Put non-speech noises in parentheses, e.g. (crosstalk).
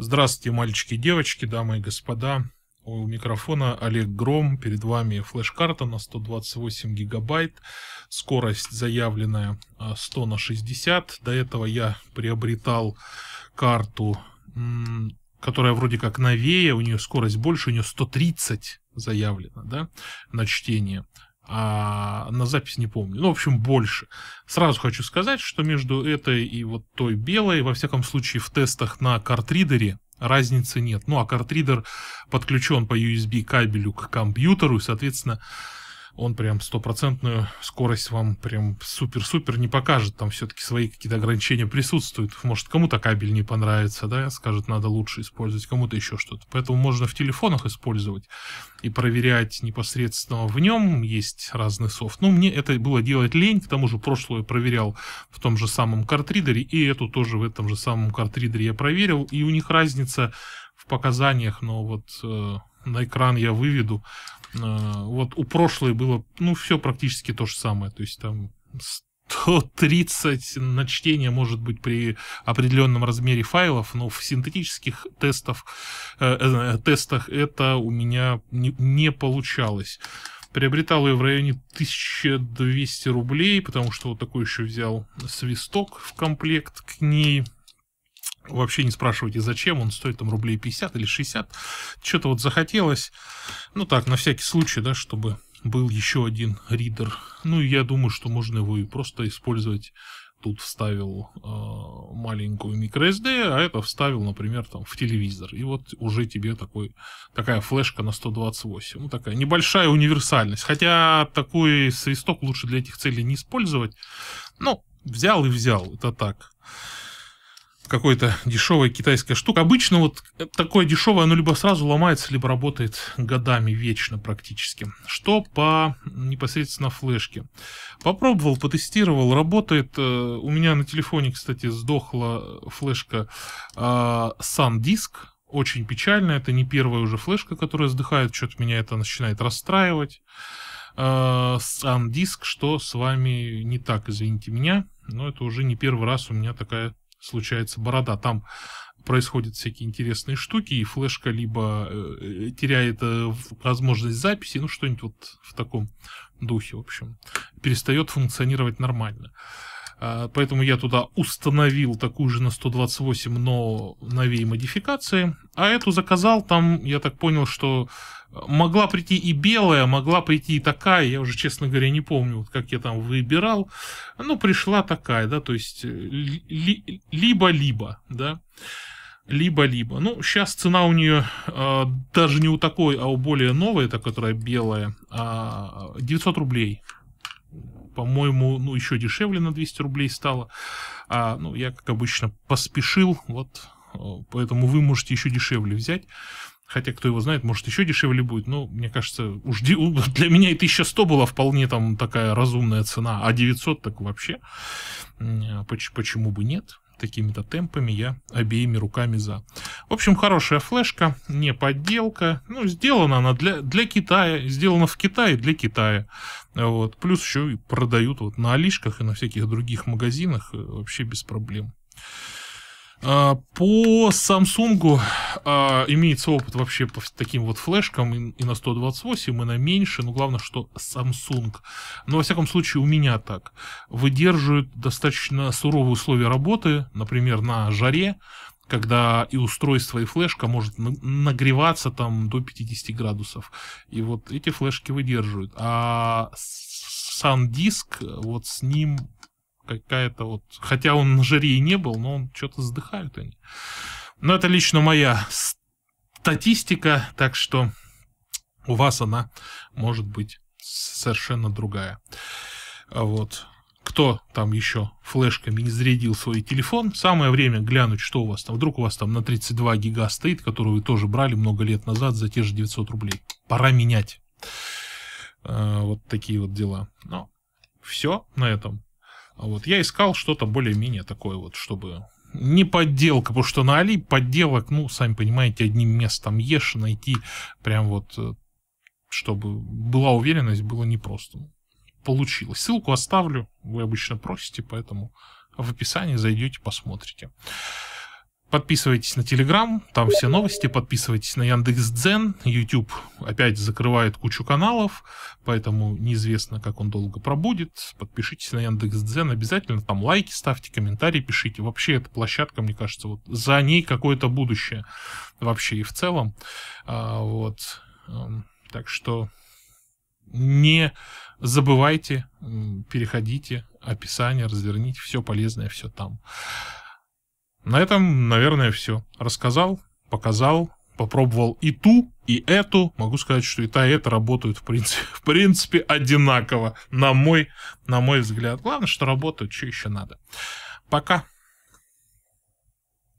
Здравствуйте, мальчики и девочки, дамы и господа. У микрофона Олег Гром. Перед вами флеш-карта на 128 гигабайт. Скорость заявленная 100 а, на 60. До этого я приобретал карту, которая вроде как новее. У нее скорость больше, у нее 130 заявлено да, на чтение а на запись не помню. Ну, в общем, больше. Сразу хочу сказать, что между этой и вот той белой, во всяком случае, в тестах на картридере разницы нет. Ну, а картридер подключен по USB кабелю к компьютеру, и, соответственно, он прям стопроцентную скорость вам прям супер-супер не покажет. Там все-таки свои какие-то ограничения присутствуют. Может, кому-то кабель не понравится, да, скажет, надо лучше использовать, кому-то еще что-то. Поэтому можно в телефонах использовать и проверять непосредственно в нем. Есть разный софт. Но ну, мне это было делать лень, к тому же прошлое проверял в том же самом картридере, и эту тоже в этом же самом картридере я проверил. И у них разница в показаниях, но вот э, на экран я выведу. Э, вот у прошлой было, ну, все практически то же самое. То есть там 130 на чтение может быть при определенном размере файлов, но в синтетических тестов, э, э, тестах это у меня не, не получалось. Приобретал ее в районе 1200 рублей, потому что вот такой еще взял свисток в комплект к ней – вообще не спрашивайте, зачем он стоит там рублей 50 или 60. Что-то вот захотелось, ну так, на всякий случай, да, чтобы был еще один ридер. Ну, я думаю, что можно его и просто использовать. Тут вставил э, маленькую microSD, а это вставил, например, там в телевизор. И вот уже тебе такой, такая флешка на 128. Ну, такая небольшая универсальность. Хотя такой свисток лучше для этих целей не использовать. Ну, взял и взял, это так какой-то дешевая китайская штука. Обычно вот такое дешевое, оно либо сразу ломается, либо работает годами, вечно практически. Что по непосредственно флешке. Попробовал, потестировал, работает. Э, у меня на телефоне, кстати, сдохла флешка э, SanDisk. Очень печально, это не первая уже флешка, которая сдыхает, что-то меня это начинает расстраивать. Э, SanDisk, что с вами не так, извините меня, но это уже не первый раз у меня такая случается борода, там происходят всякие интересные штуки, и флешка либо э, э теряет э, возможность записи, ну что-нибудь вот в таком духе, в общем, перестает функционировать нормально. А, поэтому я туда установил такую же на 128, но новее модификации. А эту заказал, там, я так понял, что э, могла прийти и белая, могла прийти и такая, я уже, честно говоря, не помню, вот как я там выбирал. Ну, пришла такая, да, то есть э, либо-либо, да. Либо-либо. Ну, сейчас цена у нее э, даже не у такой, а у более новой, та, которая белая, э, а, 900 рублей по-моему, ну, еще дешевле на 200 рублей стало. А, ну, я, как обычно, поспешил, вот, э, поэтому вы можете еще дешевле взять. Хотя, кто его знает, может, еще дешевле будет. Но, мне кажется, уж для меня и 1100 была вполне там такая разумная цена, а 900 так вообще. А почему бы нет? такими-то темпами я обеими руками за. В общем, хорошая флешка, не подделка. Ну, сделана она для, для Китая, сделана в Китае для Китая. Вот. Плюс еще и продают вот на Алишках и на всяких других магазинах э, вообще без проблем. А, по Samsung а, имеется опыт вообще по таким вот флешкам и на 128, и на меньше, но главное, что Samsung. Но, во всяком случае, у меня так. Выдерживают достаточно суровые условия работы, например, на жаре, когда и устройство, и флешка может нагреваться там до 50 градусов. И вот эти флешки выдерживают. А SanDisk, вот с ним какая-то вот... Хотя он на жюри и не был, но он что-то задыхают они. Но это лично моя статистика, так что у вас она может быть совершенно другая. Вот. Кто там еще флешками не зарядил свой телефон, самое время глянуть, что у вас там. Вдруг у вас там на 32 гига стоит, который вы тоже брали много лет назад за те же 900 рублей. Пора менять. Э, вот такие вот дела. Но все на этом. А вот я искал что-то более-менее такое вот, чтобы не подделка, потому что на Али подделок, ну, сами понимаете, одним местом ешь, найти прям вот, э, чтобы была уверенность, было непросто. Получилось. Ссылку оставлю, вы обычно просите, поэтому в описании зайдете, посмотрите. Подписывайтесь на Телеграм, там все новости. Подписывайтесь на Яндекс Яндекс.Дзен. YouTube опять закрывает кучу каналов, поэтому неизвестно, как он долго пробудет. Подпишитесь на Яндекс Яндекс.Дзен обязательно. Там лайки ставьте, комментарии пишите. Вообще эта площадка, мне кажется, вот за ней какое-то будущее вообще и в целом. А, вот. Эм, так что не забывайте, переходите, описание, разверните, все полезное, все там. На этом, наверное, все. Рассказал, показал, попробовал и ту, и эту. Могу сказать, что и та, и эта работают, в принципе, (laughs) в принципе одинаково, на мой, на мой взгляд. Главное, что работают, что еще надо. Пока.